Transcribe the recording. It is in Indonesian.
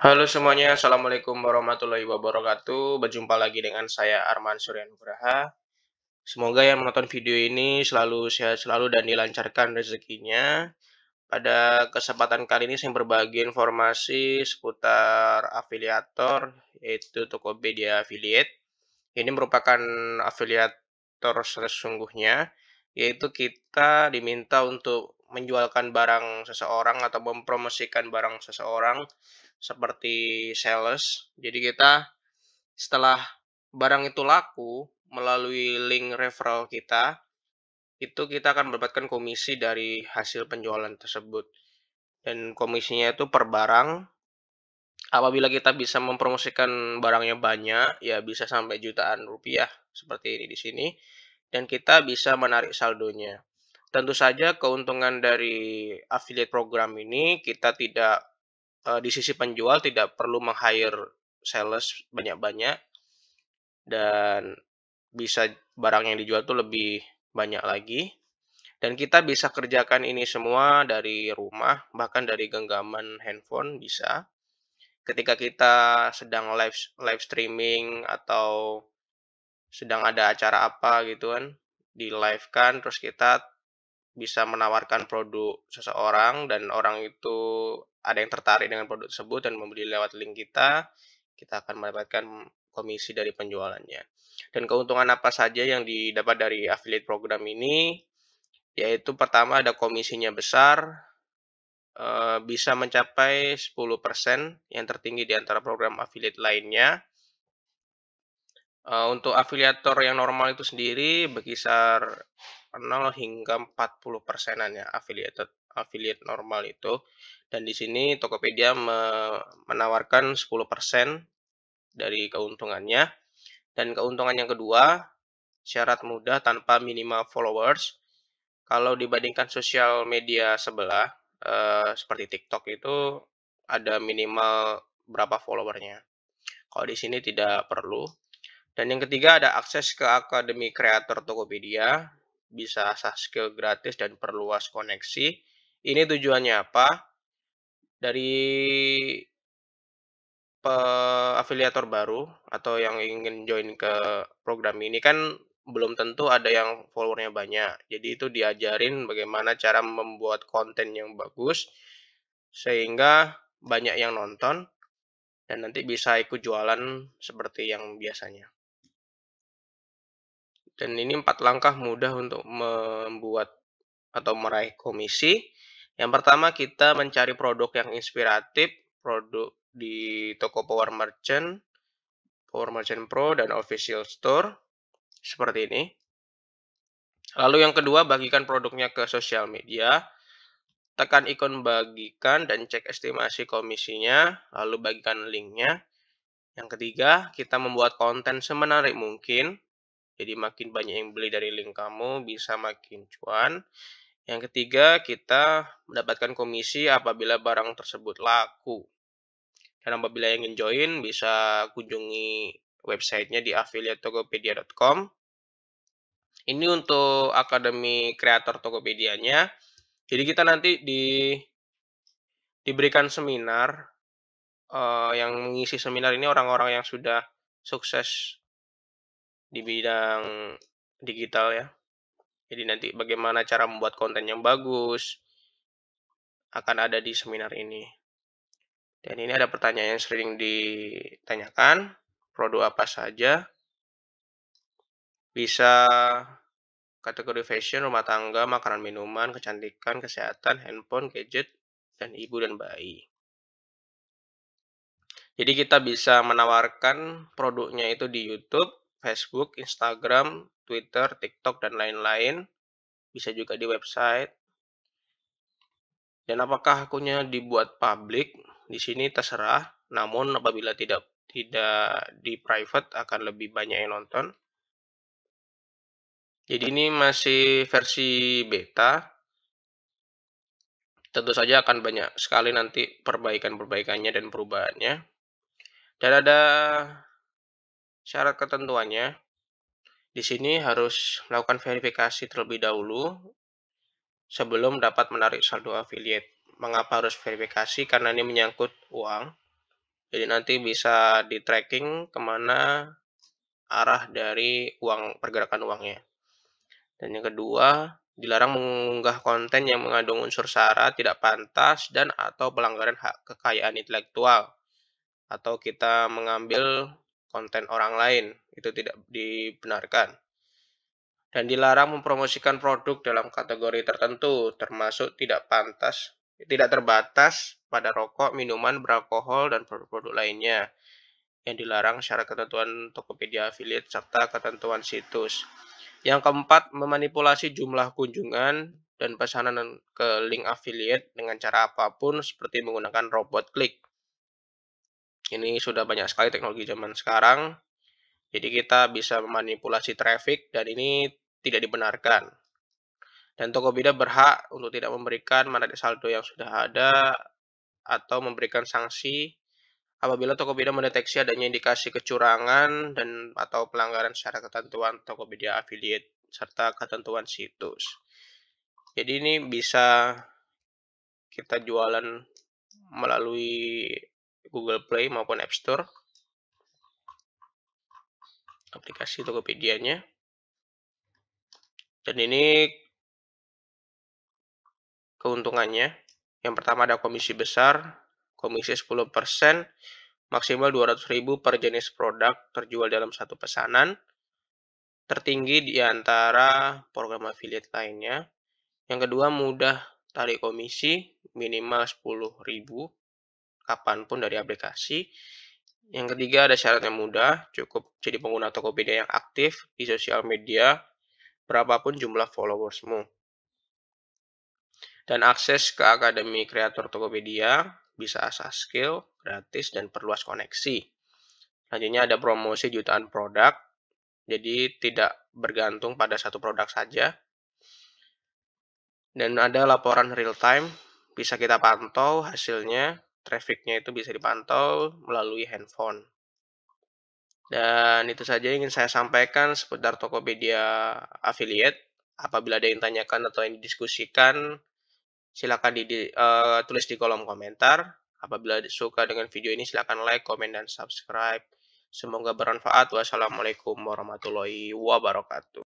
Halo semuanya, Assalamualaikum warahmatullahi wabarakatuh. Berjumpa lagi dengan saya Arman Suryanugraha. Semoga yang menonton video ini selalu sehat selalu dan dilancarkan rezekinya. Pada kesempatan kali ini saya berbagi informasi seputar afiliator, yaitu Tokopedia Affiliate. Ini merupakan afiliator sesungguhnya, yaitu kita diminta untuk menjualkan barang seseorang atau mempromosikan barang seseorang seperti sales. Jadi kita setelah barang itu laku melalui link referral kita, itu kita akan mendapatkan komisi dari hasil penjualan tersebut. Dan komisinya itu per barang. Apabila kita bisa mempromosikan barangnya banyak, ya bisa sampai jutaan rupiah seperti ini di sini. Dan kita bisa menarik saldonya. Tentu saja keuntungan dari affiliate program ini kita tidak uh, di sisi penjual tidak perlu meng-hire sales banyak-banyak dan bisa barang yang dijual tuh lebih banyak lagi dan kita bisa kerjakan ini semua dari rumah bahkan dari genggaman handphone bisa ketika kita sedang live live streaming atau sedang ada acara apa gitu kan di live kan terus kita bisa menawarkan produk seseorang dan orang itu ada yang tertarik dengan produk tersebut dan membeli lewat link kita, kita akan mendapatkan komisi dari penjualannya. Dan keuntungan apa saja yang didapat dari affiliate program ini? Yaitu pertama ada komisinya besar, eh, bisa mencapai 10% yang tertinggi di antara program affiliate lainnya. Eh, untuk afiliator yang normal itu sendiri berkisar 0 hingga 40 persenan ya affiliate affiliate normal itu dan di sini Tokopedia menawarkan 10% persen dari keuntungannya dan keuntungan yang kedua syarat mudah tanpa minimal followers kalau dibandingkan sosial media sebelah eh, seperti TikTok itu ada minimal berapa followernya kalau di sini tidak perlu dan yang ketiga ada akses ke Akademi Kreator Tokopedia bisa asah skill gratis dan perluas koneksi. Ini tujuannya apa? Dari afiliator baru atau yang ingin join ke program ini kan belum tentu ada yang followernya banyak. Jadi itu diajarin bagaimana cara membuat konten yang bagus sehingga banyak yang nonton dan nanti bisa ikut jualan seperti yang biasanya. Dan ini empat langkah mudah untuk membuat atau meraih komisi. Yang pertama kita mencari produk yang inspiratif, produk di toko Power Merchant, Power Merchant Pro dan Official Store seperti ini. Lalu yang kedua bagikan produknya ke sosial media. Tekan ikon bagikan dan cek estimasi komisinya, lalu bagikan linknya. Yang ketiga, kita membuat konten semenarik mungkin jadi makin banyak yang beli dari link kamu bisa makin cuan. Yang ketiga, kita mendapatkan komisi apabila barang tersebut laku. Dan apabila yang ingin join bisa kunjungi websitenya di affiliatetokopedia.com. Ini untuk akademi kreator Tokopedia-nya. Jadi kita nanti di diberikan seminar uh, yang mengisi seminar ini orang-orang yang sudah sukses di bidang digital ya. Jadi nanti bagaimana cara membuat konten yang bagus akan ada di seminar ini. Dan ini ada pertanyaan yang sering ditanyakan, produk apa saja? Bisa kategori fashion, rumah tangga, makanan minuman, kecantikan, kesehatan, handphone, gadget, dan ibu dan bayi. Jadi kita bisa menawarkan produknya itu di YouTube Facebook, Instagram, Twitter, TikTok, dan lain-lain. Bisa juga di website. Dan apakah akunnya dibuat publik Di sini terserah, namun apabila tidak tidak di private akan lebih banyak yang nonton. Jadi ini masih versi beta. Tentu saja akan banyak sekali nanti perbaikan-perbaikannya dan perubahannya. Dan ada syarat ketentuannya, di sini harus melakukan verifikasi terlebih dahulu sebelum dapat menarik saldo affiliate. Mengapa harus verifikasi? Karena ini menyangkut uang. Jadi nanti bisa di tracking kemana arah dari uang pergerakan uangnya. Dan yang kedua, dilarang mengunggah konten yang mengandung unsur sara, tidak pantas, dan atau pelanggaran hak kekayaan intelektual. Atau kita mengambil konten orang lain. Itu tidak dibenarkan. Dan dilarang mempromosikan produk dalam kategori tertentu, termasuk tidak pantas, tidak terbatas pada rokok, minuman beralkohol, dan produk-produk lainnya yang dilarang secara ketentuan Tokopedia Affiliate serta ketentuan situs. Yang keempat, memanipulasi jumlah kunjungan dan pesanan ke link affiliate dengan cara apapun seperti menggunakan robot klik. Ini sudah banyak sekali teknologi zaman sekarang. Jadi kita bisa memanipulasi traffic dan ini tidak dibenarkan. Dan Tokopedia berhak untuk tidak memberikan manajer saldo yang sudah ada atau memberikan sanksi apabila Tokopedia mendeteksi adanya indikasi kecurangan dan atau pelanggaran secara ketentuan Tokopedia affiliate serta ketentuan situs. Jadi ini bisa kita jualan melalui Google Play maupun App Store. Aplikasi Tokopedia-nya. Dan ini keuntungannya. Yang pertama ada komisi besar, komisi 10%, maksimal 200.000 per jenis produk terjual dalam satu pesanan, tertinggi di antara program affiliate lainnya. Yang kedua mudah tarik komisi minimal 10.000 kapanpun dari aplikasi. Yang ketiga ada syarat yang mudah, cukup jadi pengguna Tokopedia yang aktif di sosial media, berapapun jumlah followersmu. Dan akses ke Akademi Kreator Tokopedia bisa asah skill, gratis, dan perluas koneksi. Selanjutnya ada promosi jutaan produk, jadi tidak bergantung pada satu produk saja. Dan ada laporan real time, bisa kita pantau hasilnya trafficnya itu bisa dipantau melalui handphone. Dan itu saja yang ingin saya sampaikan seputar Tokopedia Affiliate. Apabila ada yang tanyakan atau yang didiskusikan, silakan di, uh, tulis di kolom komentar. Apabila suka dengan video ini, silakan like, komen, dan subscribe. Semoga bermanfaat. Wassalamualaikum warahmatullahi wabarakatuh.